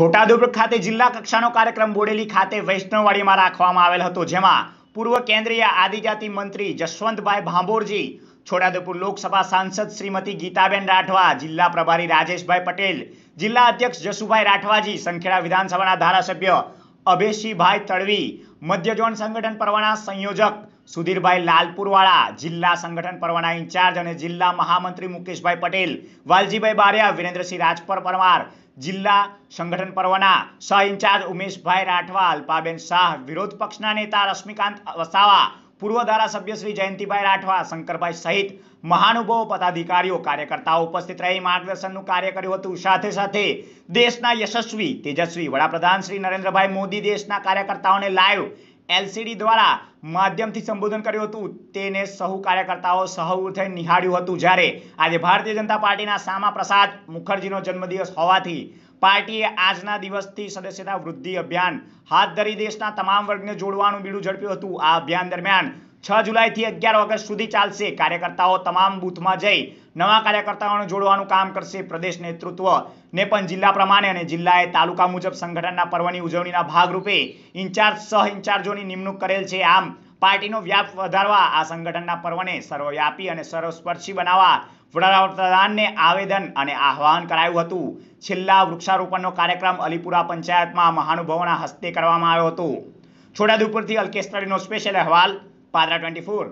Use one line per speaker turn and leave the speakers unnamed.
છોટાઉદેપુર ખાતે જિલ્લા કક્ષાનો કાર્યક્રમ બોડેલી ખાતે વૈષ્ણવવાડીમાં રાખવામાં આવેલ હતો જેમાં પૂર્વ કેન્દ્રીય આદિજાતિ મંત્રી જશવંતભાઈ ભાંભોરજી છોટાઉદેપુર લોકસભા સાંસદ શ્રીમતી ગીતાબેન રાઠવા જિલ્લા પ્રભારી રાજેશભાઈ પટેલ જિલ્લા અધ્યક્ષ જસુભાઈ રાઠવાજી સંખેડા વિધાનસભાના ધારાસભ્ય અભેશીભાઈ તળવી મધ્ય ઝોન સંગઠન પર્વના સંયોજક સુધીરભાઈ લાલપુરવાળા જિલ્લા સંગઠન પરવાના ઇન્ચાર્જ અને જિલ્લા મહામંત્રી મુકેશભાઈ પટેલ વાલજીભાઈ બારિયા વિરેન્દ્રસિંહ રાજપર પરમાર જિલ્લા સંગઠન પરવાના સહ ઇન્ચાર્જ ઉમેશભાઈ રાઠવા અલ્પાબેન શાહ વિરોધ પક્ષના નેતા રશ્મિકાંત વસાવા પૂર્વ ધારાસભ્ય શ્રી જયંતિભાઈ રાઠવા શંકરભાઈ સહિત મહાનુભાવો પદાધિકારીઓ કાર્યકર્તાઓ ઉપસ્થિત રહી માર્ગદર્શનનું કાર્ય કર્યું હતું સાથે સાથે દેશના યશસ્વી તેજસ્વી વડાપ્રધાન શ્રી નરેન્દ્રભાઈ મોદી દેશના કાર્યકર્તાઓને લાઈવ એલસીડી દ્વારા માધ્યમથી સંબોધન કર્યું હતું તેને સહુ કાર્યકર્તાઓ સહુ થઈ નિહાળ્યું હતું જ્યારે આજે ભારતીય જનતા પાર્ટીના સામા પ્રસાદ મુખર્જીનો જન્મદિવસ હોવાથી પાર્ટીએ આજના દિવસથી સદસ્યતા વૃદ્ધિ અભિયાન હાથ ધરી દેશના તમામ વર્ગને જોડવાનું બીડું ઝડપ્યું હતું આ અભિયાન દરમિયાન છ જુલાઈ થી અગિયાર ઓગસ્ટ સુધી ચાલશે કાર્યકર્તાઓ તમામ બૂથમાં જઈ નવા કાર્યકર્તાઓને જોડવાનું કામ કરશે પ્રદેશ નેતૃત્વ ને પણ જિલ્લા પ્રમાણે અને જિલ્લાએ તાલુકા મુજબ સંગઠનના પર્વની ઉજવણીના ભાગરૂપે ઇન્ચાર્જ સહ ઇન્ચાર્જોની નિમણૂક કરેલ છે આમ પાર્ટીનો વ્યાપ વધારવા આ સંગઠનના પર્વને સર્વવ્યાપી અને સર્વસ્પર્શી બનાવવા વડાપ્રધાનને આવેદન અને આહવાન કરાયું હતું છેલ્લા વૃક્ષારોપણનો કાર્યક્રમ અલીપુરા પંચાયતમાં મહાનુભાવોના હસ્તે કરવામાં આવ્યો હતો છોટાઉદેપુરથી અલ્કેશ સ્ટડીનો સ્પેશિયલ અહેવાલ પાદરા ટ્વેન્ટી ફોર